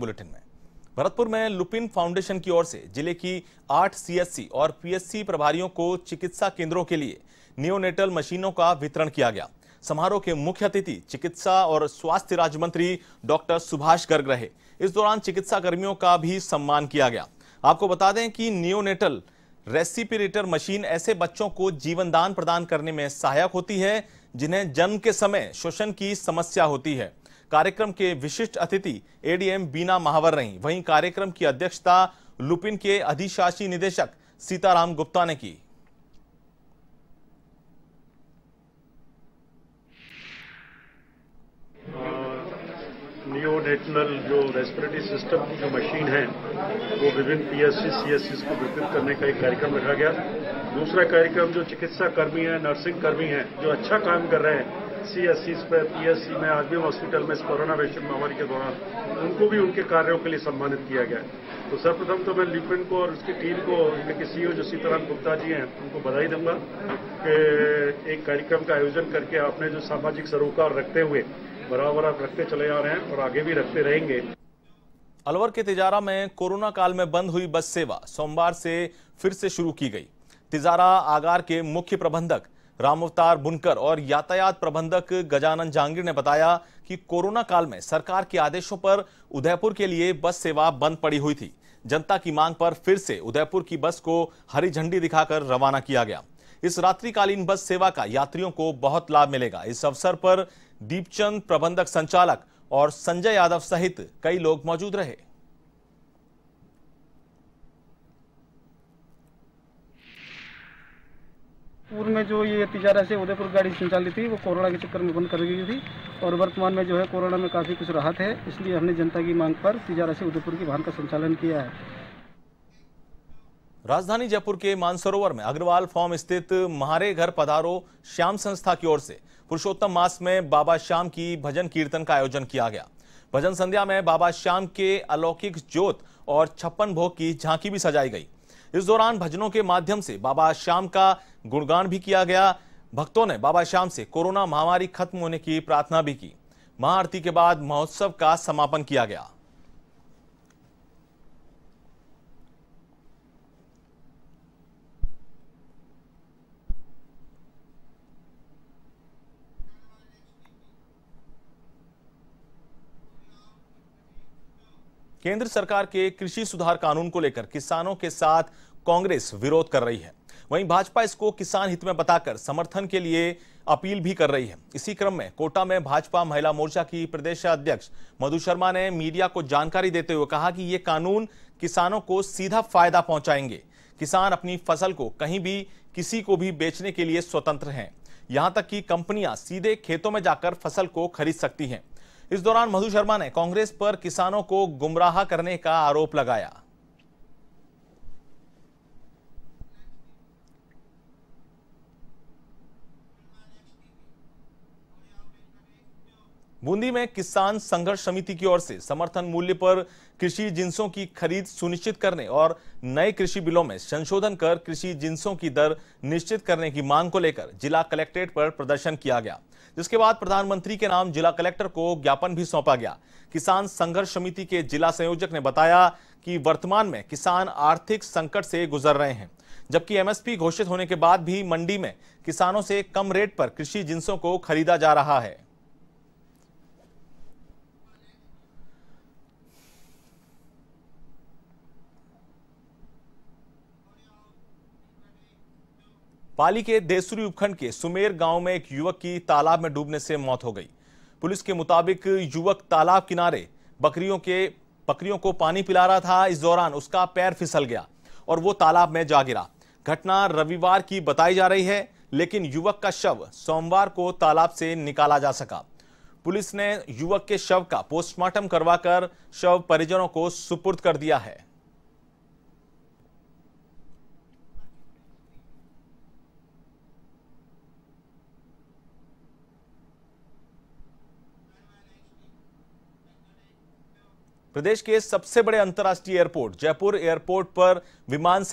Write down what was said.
bulletin में भरतपुर में Lupin foundation की ओर से जिले की आठ सीएससी और पीएससी प्रभारियों को चिकित्सा केंद्रों के लिए नियोनेटल मशीनों का वितरण किया गया समारोह के मुख्य अतिथि चिकित्सा और स्वास्थ्य राज्य मंत्री डॉक्टर सुभाष गर्ग रहे इस दौरान चिकित्सा कर्मियों का भी सम्मान किया गया आपको बता दें कि नियोनेटल रेसिपिरेटर मशीन ऐसे बच्चों को जीवनदान प्रदान करने में सहायक होती है जिन्हें जन्म के समय श्वसन की समस्या होती है कार्यक्रम के विशिष्ट अतिथि एडीएम बीना महावर रही वहीं कार्यक्रम की अध्यक्षता लुपिन के अधिशासी निदेशक सीताराम गुप्ता ने की नियोनेटनल जो रेस्पिरेटरी सिस्टम की जो मशीन है वो विभिन्न पीएससी सीएससी को वितरित करने का एक कार्यक्रम रखा गया दूसरा कार्यक्रम जो चिकित्सा कर्मी है नर्सिंग कर्मी है जो अच्छा काम कर रहे हैं सी एस सी सी में आर्मी हॉस्पिटल में इस कोरोना वैश्विक महामारी के दौरान उनको भी उनके कार्यों के लिए सम्मानित किया गया तो सर्वप्रथम तो मैं लिपिन को और उसकी टीम को इनके सीईओ e जो सीताराम गुप्ता जी हैं उनको बधाई दूंगा कि एक कार्यक्रम का आयोजन करके आपने जो सामाजिक सरोकार रखते हुए बराबर आप रखते चले आ रहे हैं और आगे भी रखते रहेंगे अलवर के तिजारा में कोरोना काल में बंद हुई बस सेवा सोमवार से फिर से शुरू की गई तिजारा आगार के मुख्य प्रबंधक रामवतार बुनकर और यातायात प्रबंधक गजानन जहांगीर ने बताया कि कोरोना काल में सरकार के आदेशों पर उदयपुर के लिए बस सेवा बंद पड़ी हुई थी जनता की मांग पर फिर से उदयपुर की बस को हरी झंडी दिखाकर रवाना किया गया इस रात्रिकालीन बस सेवा का यात्रियों को बहुत लाभ मिलेगा इस अवसर पर दीपचंद प्रबंधक संचालक और संजय यादव सहित कई लोग मौजूद रहे पूर्व में जो ये तिजारा से उदयपुर गाड़ी संचालित थी वो कोरोना के चक्कर में बंद कर गई थी और वर्तमान में जो है कोरोना में काफ़ी कुछ राहत है इसलिए हमने जनता की मांग पर तिजारा से उदयपुर की वाहन का संचालन किया है राजधानी जयपुर के मानसरोवर में अग्रवाल फॉर्म स्थित महारे घर पधारो श्याम संस्था की ओर से पुरुषोत्तम मास में बाबा श्याम की भजन कीर्तन का आयोजन किया गया भजन संध्या में बाबा श्याम के अलौकिक ज्योत और छप्पन भोग की झांकी भी सजाई गई इस दौरान भजनों के माध्यम से बाबा श्याम का गुणगान भी किया गया भक्तों ने बाबा श्याम से कोरोना महामारी खत्म होने की प्रार्थना भी की महाआरती के बाद महोत्सव का समापन किया गया केंद्र सरकार के कृषि सुधार कानून को लेकर किसानों के साथ कांग्रेस विरोध कर रही है वहीं भाजपा इसको किसान हित में बताकर समर्थन के लिए अपील भी कर रही है इसी क्रम में कोटा में भाजपा महिला मोर्चा की प्रदेश अध्यक्ष मधु शर्मा ने मीडिया को जानकारी देते हुए कहा कि ये कानून किसानों को सीधा फायदा पहुंचाएंगे किसान अपनी फसल को कहीं भी किसी को भी बेचने के लिए स्वतंत्र हैं यहां तक कि कंपनियां सीधे खेतों में जाकर फसल को खरीद सकती हैं इस दौरान मधु शर्मा ने कांग्रेस पर किसानों को गुमराह करने का आरोप लगाया बूंदी में किसान संघर्ष समिति की ओर से समर्थन मूल्य पर कृषि जिंसों की खरीद सुनिश्चित करने और नए कृषि बिलों में संशोधन कर कृषि जिंसों की दर निश्चित करने की मांग को लेकर जिला कलेक्ट्रेट पर प्रदर्शन किया गया जिसके बाद प्रधानमंत्री के नाम जिला कलेक्टर को ज्ञापन भी सौंपा गया किसान संघर्ष समिति के जिला संयोजक ने बताया कि वर्तमान में किसान आर्थिक संकट से गुजर रहे हैं जबकि एमएसपी घोषित होने के बाद भी मंडी में किसानों से कम रेट पर कृषि जिंसों को खरीदा जा रहा है पाली के देसुरी उपखंड के सुमेर गांव में एक युवक की तालाब में डूबने से मौत हो गई पुलिस के मुताबिक युवक तालाब किनारे बकरियों के बकरियों को पानी पिला रहा था इस दौरान उसका पैर फिसल गया और वो तालाब में जा गिरा घटना रविवार की बताई जा रही है लेकिन युवक का शव सोमवार को तालाब से निकाला जा सका पुलिस ने युवक के शव का पोस्टमार्टम करवाकर शव परिजनों को सुपुर्द कर दिया है प्रदेश के सबसे बड़े अंतर्राष्ट्रीय एयरपोर्ट जयपुर एयरपोर्ट पर विमान